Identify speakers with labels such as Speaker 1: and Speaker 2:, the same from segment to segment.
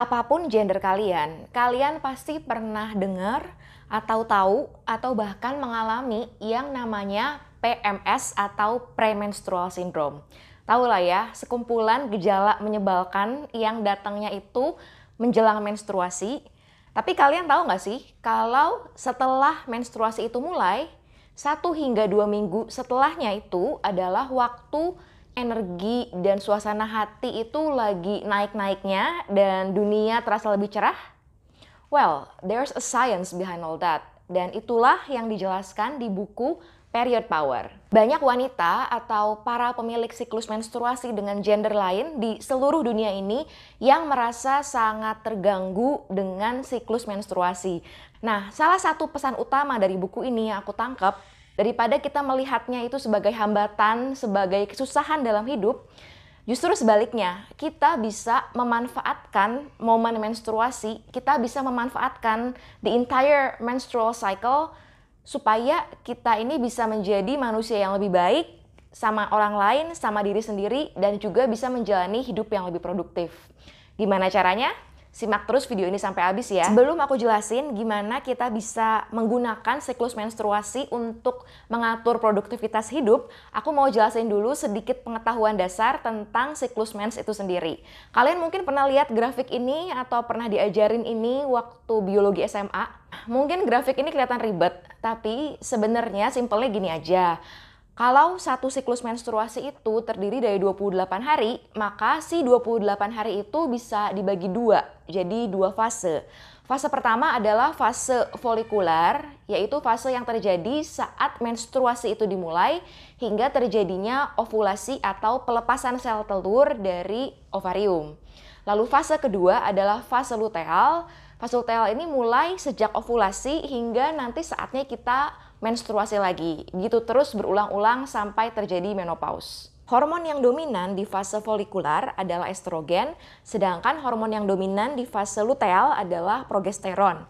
Speaker 1: apapun gender kalian, kalian pasti pernah dengar atau tahu atau bahkan mengalami yang namanya PMS atau premenstrual syndrome. Tahu lah ya, sekumpulan gejala menyebalkan yang datangnya itu menjelang menstruasi. Tapi kalian tahu nggak sih, kalau setelah menstruasi itu mulai, satu hingga dua minggu setelahnya itu adalah waktu energi dan suasana hati itu lagi naik-naiknya dan dunia terasa lebih cerah? Well, there's a science behind all that. Dan itulah yang dijelaskan di buku Period Power. Banyak wanita atau para pemilik siklus menstruasi dengan gender lain di seluruh dunia ini yang merasa sangat terganggu dengan siklus menstruasi. Nah, salah satu pesan utama dari buku ini yang aku tangkap Daripada kita melihatnya itu sebagai hambatan, sebagai kesusahan dalam hidup, Justru sebaliknya, kita bisa memanfaatkan momen menstruasi, kita bisa memanfaatkan the entire menstrual cycle supaya kita ini bisa menjadi manusia yang lebih baik sama orang lain, sama diri sendiri, dan juga bisa menjalani hidup yang lebih produktif. Gimana caranya? Simak terus video ini sampai habis ya. Sebelum aku jelasin gimana kita bisa menggunakan siklus menstruasi untuk mengatur produktivitas hidup, aku mau jelasin dulu sedikit pengetahuan dasar tentang siklus mens itu sendiri. Kalian mungkin pernah lihat grafik ini atau pernah diajarin ini waktu biologi SMA. Mungkin grafik ini kelihatan ribet, tapi sebenarnya simpelnya gini aja. Kalau satu siklus menstruasi itu terdiri dari 28 hari, maka si 28 hari itu bisa dibagi dua, jadi dua fase. Fase pertama adalah fase folikular, yaitu fase yang terjadi saat menstruasi itu dimulai hingga terjadinya ovulasi atau pelepasan sel telur dari ovarium. Lalu fase kedua adalah fase luteal. Fase luteal ini mulai sejak ovulasi hingga nanti saatnya kita menstruasi lagi. Gitu terus berulang-ulang sampai terjadi menopause. Hormon yang dominan di fase folikular adalah estrogen, sedangkan hormon yang dominan di fase luteal adalah progesteron.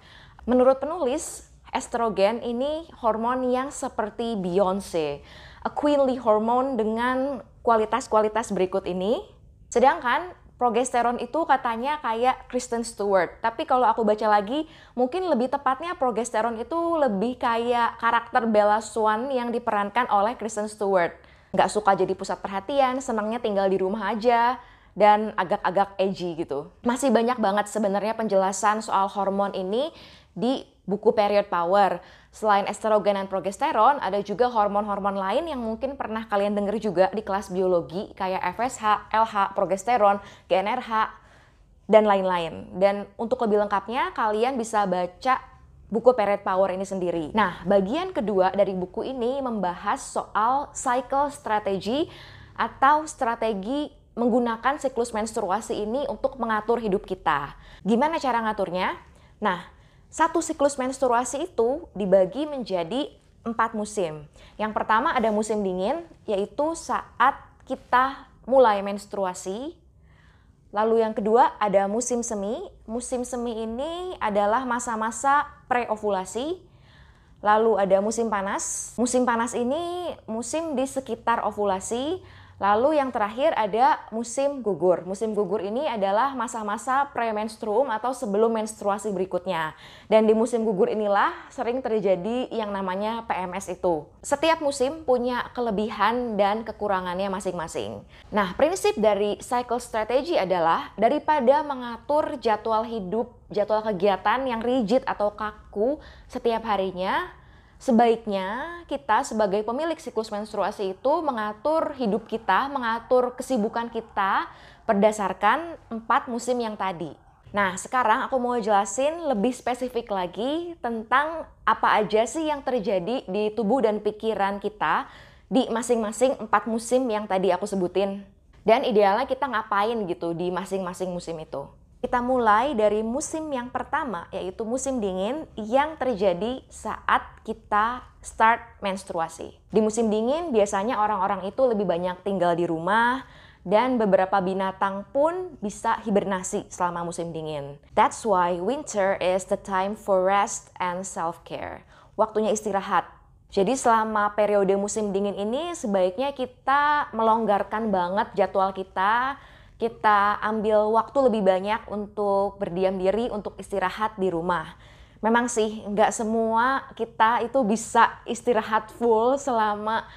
Speaker 1: Menurut penulis, estrogen ini hormon yang seperti Beyonce, a queenly hormone dengan kualitas-kualitas berikut ini. Sedangkan progesteron itu katanya kayak Kristen Stewart. Tapi kalau aku baca lagi, mungkin lebih tepatnya progesteron itu lebih kayak karakter Bella Swan yang diperankan oleh Kristen Stewart. Nggak suka jadi pusat perhatian, senangnya tinggal di rumah aja, dan agak-agak edgy gitu. Masih banyak banget sebenarnya penjelasan soal hormon ini di buku Period Power. Selain estrogen dan progesteron, ada juga hormon-hormon lain yang mungkin pernah kalian dengar juga di kelas biologi kayak FSH, LH, progesteron, GnRH, dan lain-lain. Dan untuk lebih lengkapnya, kalian bisa baca buku Period Power ini sendiri. Nah, bagian kedua dari buku ini membahas soal cycle strategy atau strategi menggunakan siklus menstruasi ini untuk mengatur hidup kita. Gimana cara ngaturnya? Nah, satu siklus menstruasi itu dibagi menjadi empat musim. Yang pertama ada musim dingin, yaitu saat kita mulai menstruasi. Lalu yang kedua ada musim semi. Musim semi ini adalah masa-masa preovulasi. Lalu ada musim panas. Musim panas ini musim di sekitar ovulasi Lalu yang terakhir ada musim gugur. Musim gugur ini adalah masa-masa premenstruum atau sebelum menstruasi berikutnya. Dan di musim gugur inilah sering terjadi yang namanya PMS itu. Setiap musim punya kelebihan dan kekurangannya masing-masing. Nah, prinsip dari cycle strategy adalah daripada mengatur jadwal hidup, jadwal kegiatan yang rigid atau kaku setiap harinya, sebaiknya kita sebagai pemilik siklus menstruasi itu mengatur hidup kita, mengatur kesibukan kita berdasarkan empat musim yang tadi. Nah, sekarang aku mau jelasin lebih spesifik lagi tentang apa aja sih yang terjadi di tubuh dan pikiran kita di masing-masing empat musim yang tadi aku sebutin. Dan idealnya kita ngapain gitu di masing-masing musim itu. Kita mulai dari musim yang pertama, yaitu musim dingin yang terjadi saat kita start menstruasi. Di musim dingin, biasanya orang-orang itu lebih banyak tinggal di rumah, dan beberapa binatang pun bisa hibernasi selama musim dingin. That's why winter is the time for rest and self-care. Waktunya istirahat jadi selama periode musim dingin ini sebaiknya kita melonggarkan banget jadwal kita kita ambil waktu lebih banyak untuk berdiam diri, untuk istirahat di rumah. Memang sih, nggak semua kita itu bisa istirahat full selama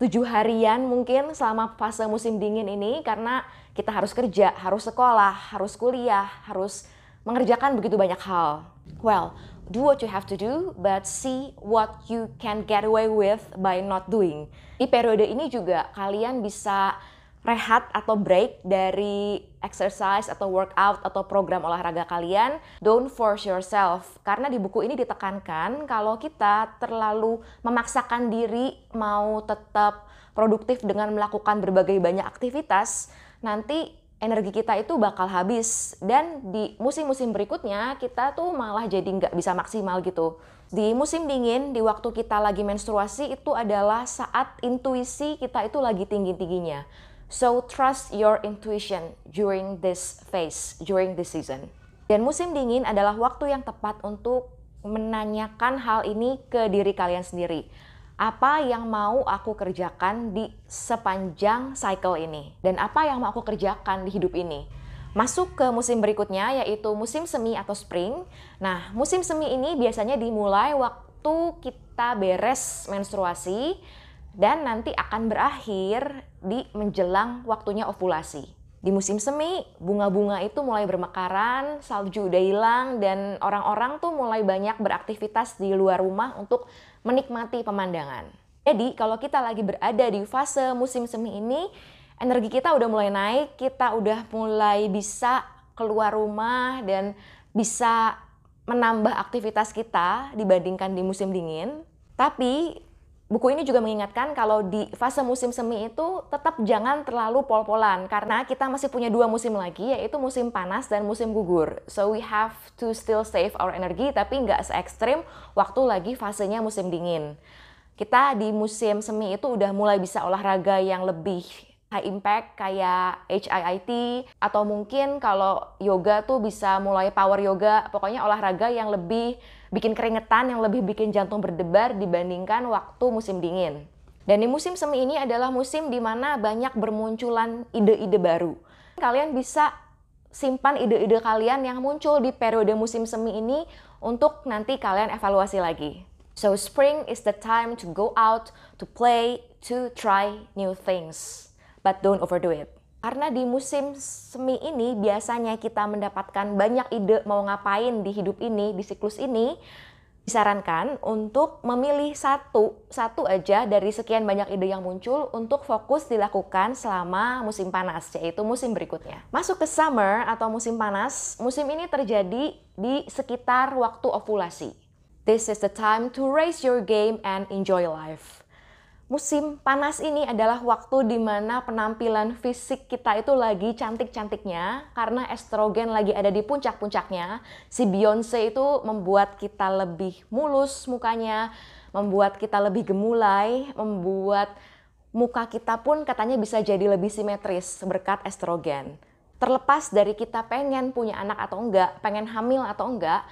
Speaker 1: tujuh harian mungkin selama fase musim dingin ini karena kita harus kerja, harus sekolah, harus kuliah, harus mengerjakan begitu banyak hal. Well, do what you have to do, but see what you can get away with by not doing. Di periode ini juga kalian bisa rehat atau break dari exercise atau workout atau program olahraga kalian, don't force yourself. Karena di buku ini ditekankan kalau kita terlalu memaksakan diri mau tetap produktif dengan melakukan berbagai banyak aktivitas, nanti energi kita itu bakal habis dan di musim-musim berikutnya kita tuh malah jadi nggak bisa maksimal gitu. Di musim dingin, di waktu kita lagi menstruasi itu adalah saat intuisi kita itu lagi tinggi-tingginya So trust your intuition during this phase, during this season. Dan musim dingin adalah waktu yang tepat untuk menanyakan hal ini ke diri kalian sendiri. Apa yang mau aku kerjakan di sepanjang cycle ini? Dan apa yang mau aku kerjakan di hidup ini? Masuk ke musim berikutnya yaitu musim semi atau spring. Nah, musim semi ini biasanya dimulai waktu kita beres menstruasi dan nanti akan berakhir di menjelang waktunya ovulasi. Di musim semi, bunga-bunga itu mulai bermekaran, salju udah hilang, dan orang-orang tuh mulai banyak beraktivitas di luar rumah untuk menikmati pemandangan. Jadi, kalau kita lagi berada di fase musim semi ini, energi kita udah mulai naik, kita udah mulai bisa keluar rumah dan bisa menambah aktivitas kita dibandingkan di musim dingin. Tapi Buku ini juga mengingatkan kalau di fase musim semi itu tetap jangan terlalu pol-polan karena kita masih punya dua musim lagi yaitu musim panas dan musim gugur. So we have to still save our energy tapi nggak se ekstrim waktu lagi fasenya musim dingin. Kita di musim semi itu udah mulai bisa olahraga yang lebih high impact kayak HIIT atau mungkin kalau yoga tuh bisa mulai power yoga, pokoknya olahraga yang lebih bikin keringetan yang lebih bikin jantung berdebar dibandingkan waktu musim dingin. Dan di musim semi ini adalah musim di mana banyak bermunculan ide-ide baru. Kalian bisa simpan ide-ide kalian yang muncul di periode musim semi ini untuk nanti kalian evaluasi lagi. So spring is the time to go out, to play, to try new things. But don't overdo it. Karena di musim semi ini biasanya kita mendapatkan banyak ide mau ngapain di hidup ini, di siklus ini, disarankan untuk memilih satu, satu aja dari sekian banyak ide yang muncul untuk fokus dilakukan selama musim panas, yaitu musim berikutnya. Masuk ke summer atau musim panas, musim ini terjadi di sekitar waktu ovulasi. This is the time to raise your game and enjoy life musim panas ini adalah waktu di mana penampilan fisik kita itu lagi cantik-cantiknya karena estrogen lagi ada di puncak-puncaknya. Si Beyonce itu membuat kita lebih mulus mukanya, membuat kita lebih gemulai, membuat muka kita pun katanya bisa jadi lebih simetris berkat estrogen. Terlepas dari kita pengen punya anak atau enggak, pengen hamil atau enggak,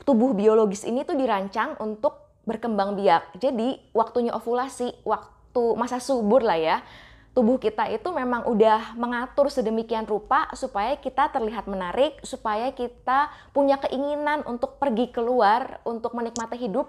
Speaker 1: tubuh biologis ini tuh dirancang untuk berkembang biak. Jadi waktunya ovulasi, waktu masa subur lah ya, tubuh kita itu memang udah mengatur sedemikian rupa supaya kita terlihat menarik, supaya kita punya keinginan untuk pergi keluar, untuk menikmati hidup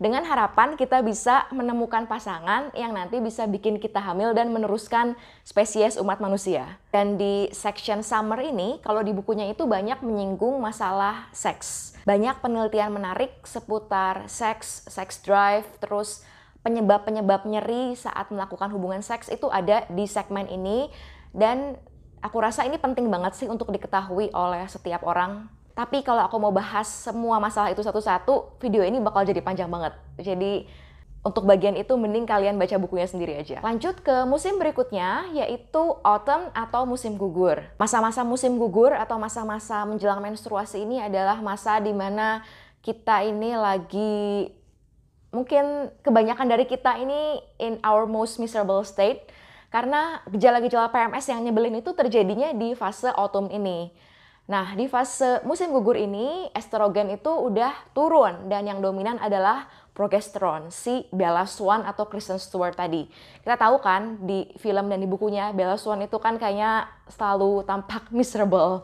Speaker 1: dengan harapan kita bisa menemukan pasangan yang nanti bisa bikin kita hamil dan meneruskan spesies umat manusia. Dan di section summer ini, kalau di bukunya itu banyak menyinggung masalah seks. Banyak penelitian menarik seputar seks, sex drive, terus penyebab-penyebab nyeri saat melakukan hubungan seks itu ada di segmen ini dan aku rasa ini penting banget sih untuk diketahui oleh setiap orang tapi kalau aku mau bahas semua masalah itu satu-satu, video ini bakal jadi panjang banget. Jadi untuk bagian itu mending kalian baca bukunya sendiri aja. Lanjut ke musim berikutnya yaitu autumn atau musim gugur. Masa-masa musim gugur atau masa-masa menjelang menstruasi ini adalah masa di mana kita ini lagi mungkin kebanyakan dari kita ini in our most miserable state karena gejala-gejala PMS yang nyebelin itu terjadinya di fase autumn ini. Nah, di fase musim gugur ini, estrogen itu udah turun dan yang dominan adalah progesteron, si Bella Swan atau Kristen Stewart tadi. Kita tahu kan di film dan di bukunya, Bella Swan itu kan kayaknya selalu tampak miserable.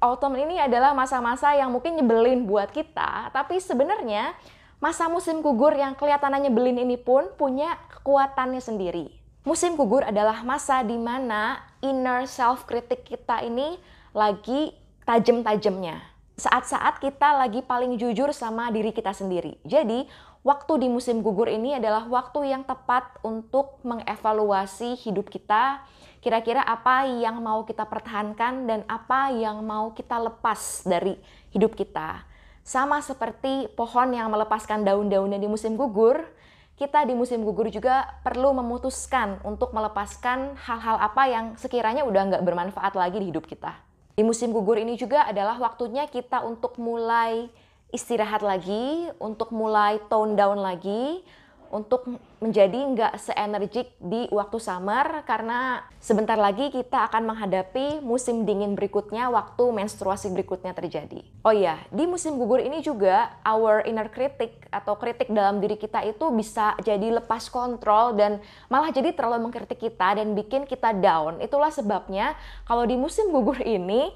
Speaker 1: Autumn ini adalah masa-masa yang mungkin nyebelin buat kita, tapi sebenarnya masa musim gugur yang kelihatannya nyebelin ini pun punya kekuatannya sendiri. Musim gugur adalah masa di mana inner self-critic kita ini lagi tajam-tajamnya. Saat-saat kita lagi paling jujur sama diri kita sendiri. Jadi, waktu di musim gugur ini adalah waktu yang tepat untuk mengevaluasi hidup kita, kira-kira apa yang mau kita pertahankan dan apa yang mau kita lepas dari hidup kita. Sama seperti pohon yang melepaskan daun-daunnya di musim gugur, kita di musim gugur juga perlu memutuskan untuk melepaskan hal-hal apa yang sekiranya udah nggak bermanfaat lagi di hidup kita. Di musim gugur ini juga adalah waktunya kita untuk mulai istirahat lagi, untuk mulai tone down lagi, untuk menjadi nggak seenergik di waktu summer karena sebentar lagi kita akan menghadapi musim dingin berikutnya waktu menstruasi berikutnya terjadi. Oh iya, di musim gugur ini juga our inner critic atau kritik dalam diri kita itu bisa jadi lepas kontrol dan malah jadi terlalu mengkritik kita dan bikin kita down. Itulah sebabnya kalau di musim gugur ini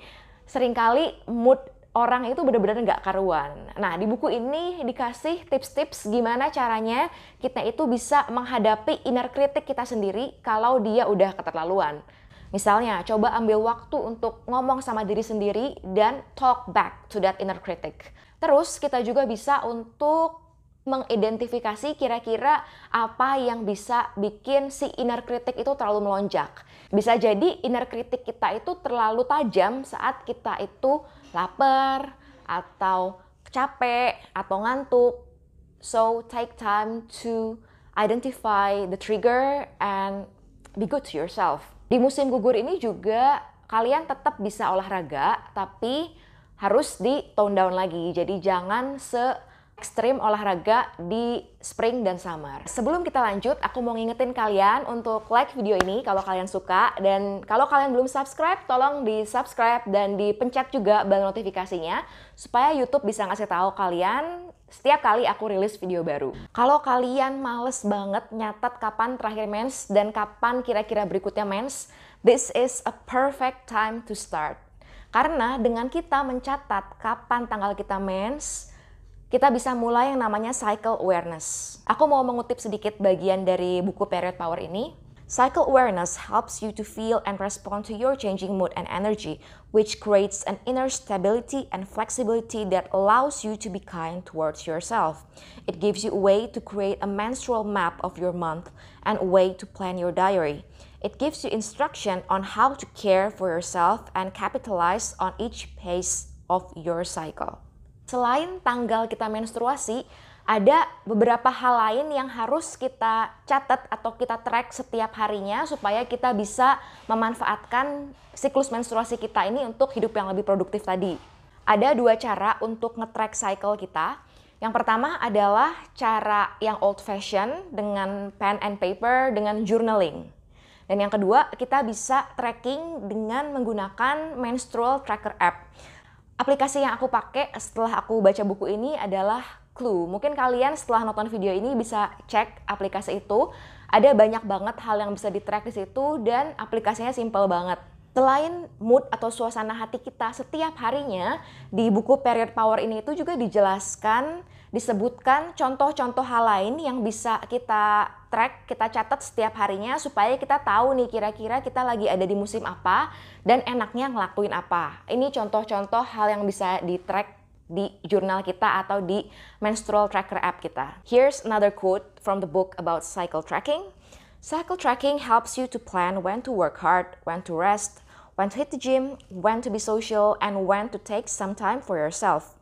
Speaker 1: seringkali mood orang itu benar-benar nggak karuan. Nah, di buku ini dikasih tips-tips gimana caranya kita itu bisa menghadapi inner kritik kita sendiri kalau dia udah keterlaluan. Misalnya, coba ambil waktu untuk ngomong sama diri sendiri dan talk back to that inner critic. Terus kita juga bisa untuk mengidentifikasi kira-kira apa yang bisa bikin si inner critic itu terlalu melonjak. Bisa jadi inner critic kita itu terlalu tajam saat kita itu lapar atau capek atau ngantuk. So take time to identify the trigger and be good to yourself. Di musim gugur ini juga kalian tetap bisa olahraga tapi harus di tone down lagi. Jadi jangan se ekstrim olahraga di spring dan summer. Sebelum kita lanjut, aku mau ngingetin kalian untuk like video ini kalau kalian suka dan kalau kalian belum subscribe, tolong di subscribe dan dipencet juga bel notifikasinya supaya YouTube bisa ngasih tahu kalian setiap kali aku rilis video baru. Kalau kalian males banget nyatat kapan terakhir mens dan kapan kira-kira berikutnya mens, this is a perfect time to start. Karena dengan kita mencatat kapan tanggal kita mens, kita bisa mulai yang namanya cycle awareness. Aku mau mengutip sedikit bagian dari buku Period Power ini. Cycle awareness helps you to feel and respond to your changing mood and energy, which creates an inner stability and flexibility that allows you to be kind towards yourself. It gives you a way to create a menstrual map of your month and a way to plan your diary. It gives you instruction on how to care for yourself and capitalize on each pace of your cycle selain tanggal kita menstruasi, ada beberapa hal lain yang harus kita catat atau kita track setiap harinya supaya kita bisa memanfaatkan siklus menstruasi kita ini untuk hidup yang lebih produktif tadi. Ada dua cara untuk nge-track cycle kita. Yang pertama adalah cara yang old fashion dengan pen and paper dengan journaling. Dan yang kedua, kita bisa tracking dengan menggunakan menstrual tracker app aplikasi yang aku pakai setelah aku baca buku ini adalah Clue. Mungkin kalian setelah nonton video ini bisa cek aplikasi itu. Ada banyak banget hal yang bisa di-track di situ dan aplikasinya simple banget selain mood atau suasana hati kita setiap harinya di buku Period Power ini itu juga dijelaskan disebutkan contoh-contoh hal lain yang bisa kita track, kita catat setiap harinya supaya kita tahu nih kira-kira kita lagi ada di musim apa dan enaknya ngelakuin apa. Ini contoh-contoh hal yang bisa di track di jurnal kita atau di menstrual tracker app kita. Here's another quote from the book about cycle tracking. Cycle tracking helps you to plan when to work hard, when to rest, when to hit the gym, when to be social, and when to take some time for yourself.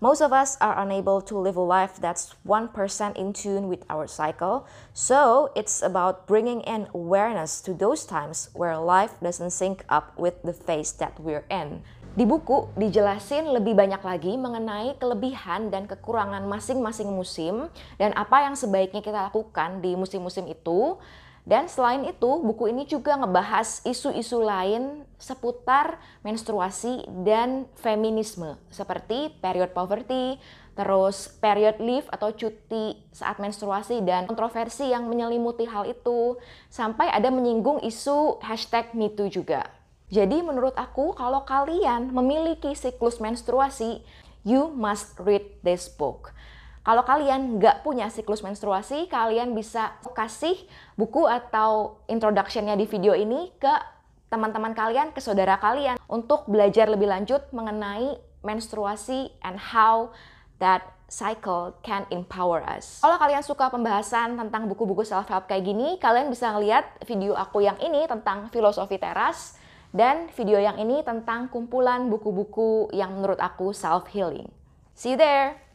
Speaker 1: Most of us are unable to live a life that's 1% in tune with our cycle, so it's about bringing in awareness to those times where life doesn't sync up with the phase that we're in. Di buku dijelasin lebih banyak lagi mengenai kelebihan dan kekurangan masing-masing musim dan apa yang sebaiknya kita lakukan di musim-musim itu dan selain itu, buku ini juga ngebahas isu-isu lain seputar menstruasi dan feminisme, seperti period poverty, terus period leave atau cuti saat menstruasi dan kontroversi yang menyelimuti hal itu, sampai ada menyinggung isu hashtag MeToo juga. Jadi menurut aku, kalau kalian memiliki siklus menstruasi, you must read this book. Kalau kalian nggak punya siklus menstruasi, kalian bisa kasih buku atau introductionnya di video ini ke teman-teman kalian, ke saudara kalian untuk belajar lebih lanjut mengenai menstruasi and how that cycle can empower us. Kalau kalian suka pembahasan tentang buku-buku self-help kayak gini, kalian bisa ngeliat video aku yang ini tentang filosofi teras dan video yang ini tentang kumpulan buku-buku yang menurut aku self-healing. See you there!